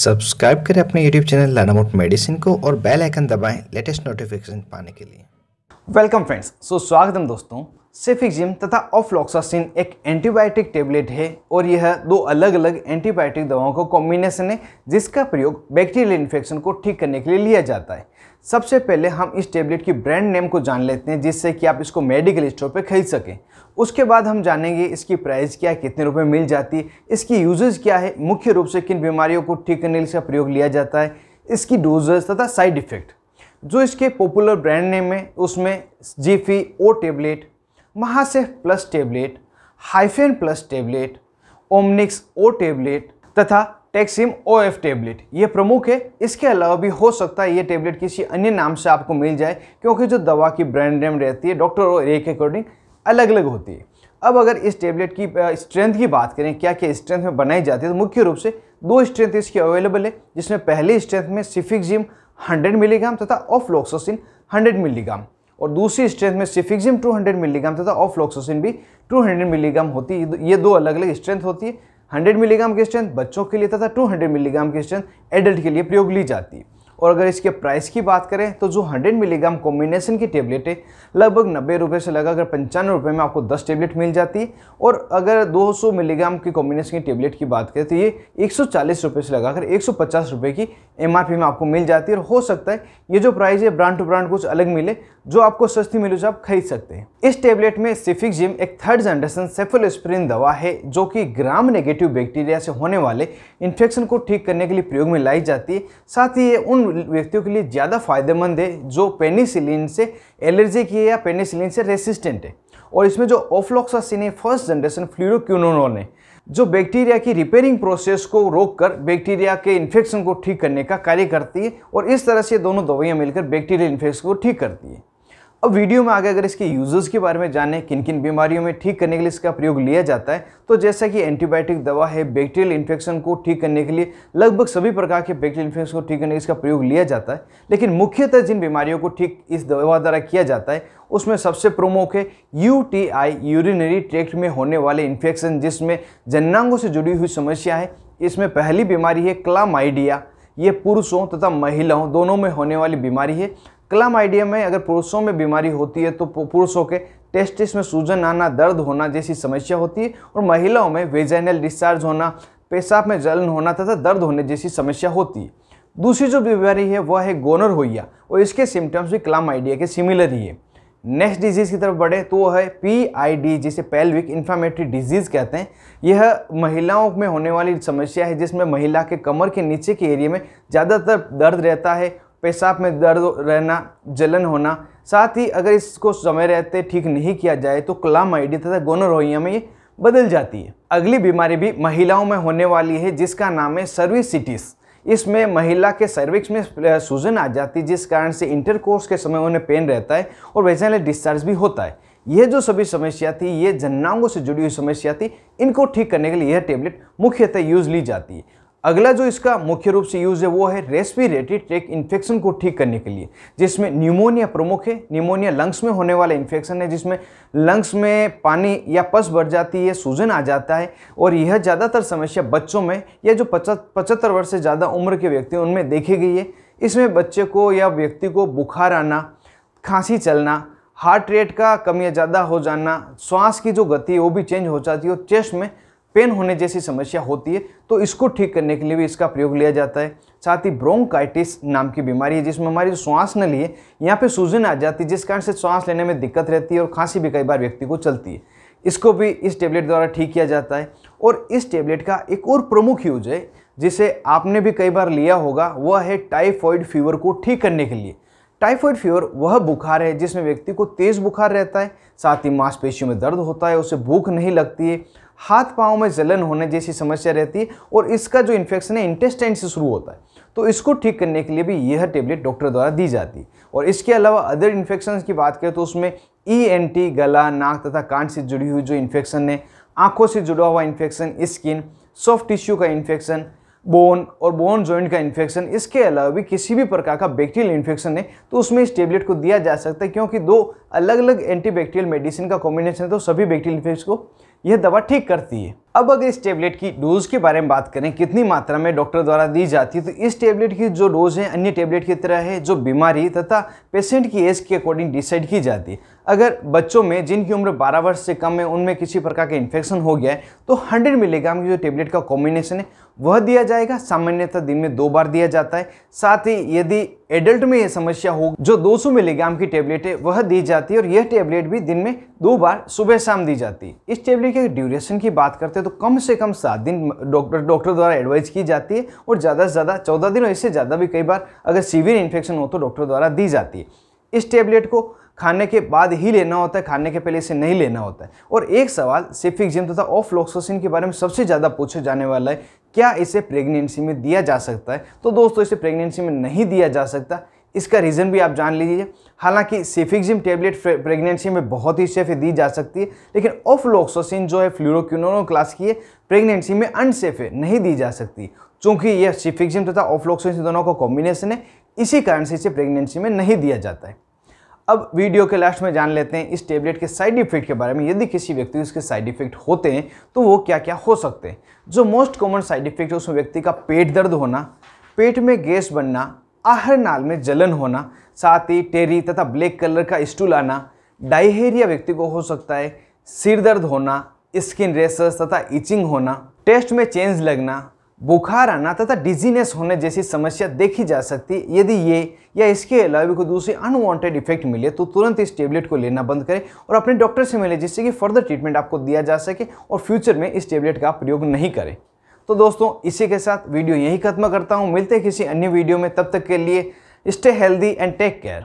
subscribe करें अपने YouTube channel लानामोट medicine को और बेल आइकन दबाएं लेटेस्ट नोटिफिकेशन पाने के लिए वेलकम फ्रेंड्स सो स्वागतम दोस्तों सेफिक्जिम तथा ऑफ्लॉक्सासिन एक एंटीबायोटिक टेबलेट है और यह दो अलग अलग एंटीबायोटिक दवाओं का कॉम्बिनेशन है जिसका प्रयोग बैक्टीरियल इन्फेक्शन को ठीक करने के लिए लिया जाता है सबसे पहले हम इस टेबलेट की ब्रांड नेम को जान लेते हैं जिससे कि आप इसको मेडिकल स्टोर पर खरीद सकें उसके बाद हम जानेंगे इसकी प्राइस क्या कितने रुपये मिल जाती है इसकी यूजेज क्या है मुख्य रूप से किन बीमारियों को ठीक करने का प्रयोग लिया जाता है इसकी डोजेज तथा साइड इफ़ेक्ट जो इसके पॉपुलर ब्रांड नेम है उसमें Zifi O tablet Mahacef plus tablet hyphen plus tablet Omnix O tablet तथा टेक्सिम ओ एफ टेबलेट ये प्रमुख है इसके अलावा भी हो सकता है ये टेबलेट किसी अन्य नाम से आपको मिल जाए क्योंकि जो दवा की ब्रांड नेम रहती है डॉक्टर और ए के अकॉर्डिंग अलग अलग होती है अब अगर इस टेबलेट की स्ट्रेंथ की बात करें क्या क्या स्ट्रेंथ में बनाई जाती है तो मुख्य रूप से दो स्ट्रेंथ इसकी अवेलेबल है जिसमें पहली स्ट्रेंथ में सिफिक जिम हंड्रेड मिलीग्राम तथा ऑफ्लोक्सोसिन हंड्रेड मिलीग्राम और दूसरी स्ट्रेंथ में सिफिक्जिम 200 मिलीग्राम तथा ऑफ्लॉक्सोसिन भी 200 मिलीग्राम होती है ये दो अलग अलग स्ट्रेंथ होती है 100 मिलीग्राम की स्ट्रेंथ बच्चों के लिए तथा 200 मिलीग्राम की स्ट्रेंथ एडल्ट के लिए प्रयोग ली जाती है और अगर इसके प्राइस की बात करें तो जो 100 मिलीग्राम कॉम्बिनेशन की टेबलेट है लगभग नब्बे रुपये से लगा अगर पंचानवे रुपये में आपको 10 टेबलेट मिल जाती है और अगर 200 मिलीग्राम की कॉम्बिनेशन की टेबलेट की बात करें तो ये एक सौ से लगाकर एक सौ की एम में आपको मिल जाती है और हो सकता है ये जो प्राइस है ब्रांड टू ब्रांड कुछ अलग मिले जो आपको सस्ती मिले जो आप खरीद सकते हैं इस टेबलेट में सिफिक जिम एक थर्ड जनरेशन सेफोलोस्प्रिन दवा है जो कि ग्राम नेगेटिव बैक्टीरिया से होने वाले इन्फेक्शन को ठीक करने के लिए प्रयोग में लाई जाती है साथ ही ये उन व्यक्तियों के लिए ज़्यादा फायदेमंद है जो पेनिसिलिन से की है या पेनिसिलिन से रेसिस्टेंट है और इसमें जो ओफ्लॉक्सासिन है फर्स्ट जनरेशन फ्लूरोक्यूनोनोल है जो बैक्टीरिया की रिपेयरिंग प्रोसेस को रोककर बैक्टीरिया के इन्फेक्शन को ठीक करने का कार्य करती है और इस तरह से दोनों दवाइयाँ मिलकर बैक्टीरियल इन्फेक्शन को ठीक करती है अब वीडियो में आगे अगर इसके यूजर्स के बारे में जाने किन किन बीमारियों में ठीक करने के लिए इसका प्रयोग लिया जाता है तो जैसा कि एंटीबायोटिक दवा है बैक्टीरियल इन्फेक्शन को ठीक करने के लिए लगभग सभी प्रकार के बैक्टीरियल इन्फेक्शन को ठीक करने के लिए इसका प्रयोग लिया जाता है लेकिन मुख्यतः जिन बीमारियों को ठीक इस दवा द्वारा किया जाता है उसमें सबसे प्रमुख है U T I urinary tract में होने वाले इन्फेक्शन जिसमें जन्नांगों से जुड़ी हुई समस्या है इसमें पहली बीमारी है क्लामाइडिया ये पुरुषों तथा महिलाओं दोनों में होने वाली बीमारी है आइडिया में अगर पुरुषों में बीमारी होती है तो पुरुषों के टेस्टिस में सूजन आना दर्द होना जैसी समस्या होती है और महिलाओं में वेजाइनल डिस्चार्ज होना पेशाब में जलन होना तथा दर्द होने जैसी समस्या होती है दूसरी जो बीमारी है वह है गोनर होइया और इसके सिम्टम्स भी क्लामाइडिया के सिमिलर ही है नेक्स्ट डिजीज़ की तरफ बढ़े तो वह है पी आई डी जिसे पेल्विक इन्फ्लामेटरी डिजीज़ कहते हैं यह महिलाओं में होने वाली समस्या है जिसमें महिला के कमर के नीचे के एरिया में ज़्यादातर दर्द रहता है पेशाब में दर्द रहना जलन होना साथ ही अगर इसको समय रहते ठीक नहीं किया जाए तो कलाम आईडी तथा गोनोरोहिया में ये बदल जाती है अगली बीमारी भी महिलाओं में होने वाली है जिसका नाम है सर्विसिटिस इसमें महिला के सर्विक्स में सूजन आ जाती है जिस कारण से इंटरकोर्स के समय उन्हें पेन रहता है और वैसे डिस्चार्ज भी होता है यह जो सभी समस्या थी ये जन्नांगों से जुड़ी हुई समस्या थी इनको ठीक करने के लिए यह टेबलेट मुख्यतः यूज ली जाती है अगला जो इसका मुख्य रूप से यूज़ है वो है रेस्पिरेटरी ट्रैक इन्फेक्शन को ठीक करने के लिए जिसमें न्यूमोनिया प्रमुख है न्यूमोनिया लंग्स में होने वाला इन्फेक्शन है जिसमें लंग्स में पानी या पस बढ़ जाती है सूजन आ जाता है और यह ज़्यादातर समस्या बच्चों में या जो पचहत्तर वर्ष से ज़्यादा उम्र के व्यक्ति उनमें देखी गई है इसमें बच्चे को या व्यक्ति को बुखार आना खांसी चलना हार्ट रेट का कमियाँ ज़्यादा हो जाना श्वास की जो गति है वो भी चेंज हो जाती है और चेस्ट में पेन होने जैसी समस्या होती है तो इसको ठीक करने के लिए भी इसका प्रयोग लिया जाता है साथ ही ब्रोंकाइटिस नाम की बीमारी है जिसमें हमारी जो श्वास नली है यहाँ पे सूजन आ जाती है जिस कारण से श्वास लेने में दिक्कत रहती है और खांसी भी कई बार व्यक्ति को चलती है इसको भी इस टेबलेट द्वारा ठीक किया जाता है और इस टेबलेट का एक और प्रमुख यूज है जिसे आपने भी कई बार लिया होगा वह है टाइफॉइड फीवर को ठीक करने के लिए टाइफॉइड फीवर वह बुखार है जिसमें व्यक्ति को तेज़ बुखार रहता है साथ ही मांसपेशियों में दर्द होता है उसे भूख नहीं लगती है हाथ पाँव में जलन होने जैसी समस्या रहती है और इसका जो इन्फेक्शन है इंटेस्टाइन से शुरू होता है तो इसको ठीक करने के लिए भी यह टेबलेट डॉक्टर द्वारा दी जाती है और इसके अलावा अदर इन्फेक्शन की बात करें तो उसमें ई एन टी गला नाक तथा कान से जुड़ी हुई जो इन्फेक्शन है आँखों से जुड़ा हुआ इन्फेक्शन स्किन सॉफ्ट टिश्यू का इन्फेक्शन बोन और बोन जॉइंट का इन्फेक्शन इसके अलावा भी किसी भी प्रकार का बैक्टीरियल इन्फेक्शन है तो उसमें इस टेबलेट को दिया जा सकता है क्योंकि दो अलग अलग एंटीबैक्टीरियल मेडिसिन का कॉम्बिनेशन है तो सभी बैक्टीरियल इन्फेक्शन को यह दवा ठीक करती है अब अगर इस टेबलेट की डोज के बारे में बात करें कितनी मात्रा में डॉक्टर द्वारा दी जाती है तो इस टेबलेट की जो डोज है अन्य टेबलेट की तरह है जो बीमारी तथा पेशेंट की एज के अकॉर्डिंग डिसाइड की जाती है अगर बच्चों में जिनकी उम्र 12 वर्ष से कम है उनमें किसी प्रकार का इन्फेक्शन हो गया है तो 100 मिलीग्राम की जो टेबलेट का कॉम्बिनेशन है वह दिया जाएगा सामान्यतः दिन में दो बार दिया जाता है साथ ही यदि एडल्ट में यह समस्या हो जो 200 मिलीग्राम की टेबलेट है वह दी जाती है और यह टेबलेट भी दिन में दो बार सुबह शाम दी जाती है इस टेबलेट की ड्यूरेशन की बात करते हैं तो कम से कम सात दिन डॉक्टर डॉक्टर द्वारा एडवाइज की जाती है और ज़्यादा से ज़्यादा चौदह दिन और इससे ज़्यादा भी कई बार अगर सीवियर इन्फेक्शन हो तो डॉक्टर द्वारा दी जाती है इस टेबलेट को खाने के बाद ही लेना होता है खाने के पहले इसे नहीं लेना होता है और एक सवाल सिफिक जिम तथा ऑफ लॉक्सोसिन के बारे में सबसे ज़्यादा पूछे जाने वाला है क्या इसे प्रेगनेंसी में दिया जा सकता है तो दोस्तों इसे प्रेगनेंसी में नहीं दिया जा सकता इसका रीज़न भी आप जान लीजिए हालांकि सेफिक्जिम टेबलेट प्रेगनेंसी में बहुत ही सेफ दी जा सकती है लेकिन ऑफलोक्सोसिन जो है फ्लूरोक्यूनोनो क्लास की है प्रेगनेंसी में अनसेफ है नहीं दी जा सकती चूँकि यह सिफिक्जिम तथा ऑफलोक्सोसिन दोनों का कॉम्बिनेशन है इसी कारण से इसे प्रेगनेंसी में नहीं दिया जाता है अब वीडियो के लास्ट में जान लेते हैं इस टेबलेट के साइड इफेक्ट के बारे में यदि किसी व्यक्ति उसके साइड इफेक्ट होते हैं तो वो क्या क्या हो सकते हैं जो मोस्ट कॉमन साइड इफेक्ट है उसमें व्यक्ति का पेट दर्द होना पेट में गैस बनना आहर नाल में जलन होना साथ ही टेरी तथा ब्लैक कलर का स्टूल आना डायहेरिया व्यक्ति को हो सकता है सिर दर्द होना स्किन रेसर्स तथा इचिंग होना टेस्ट में चेंज लगना बुखार आना तथा डिजीनेस होने जैसी समस्या देखी जा सकती है यदि ये या इसके अलावा कोई दूसरी अनवांटेड इफेक्ट मिले तो तुरंत इस टेबलेट को लेना बंद करें और अपने डॉक्टर से मिले जिससे कि फर्दर ट्रीटमेंट आपको दिया जा सके और फ्यूचर में इस टेबलेट का प्रयोग नहीं करें तो दोस्तों इसी के साथ वीडियो यही खत्म करता हूँ मिलते किसी अन्य वीडियो में तब तक के लिए stay healthy and take care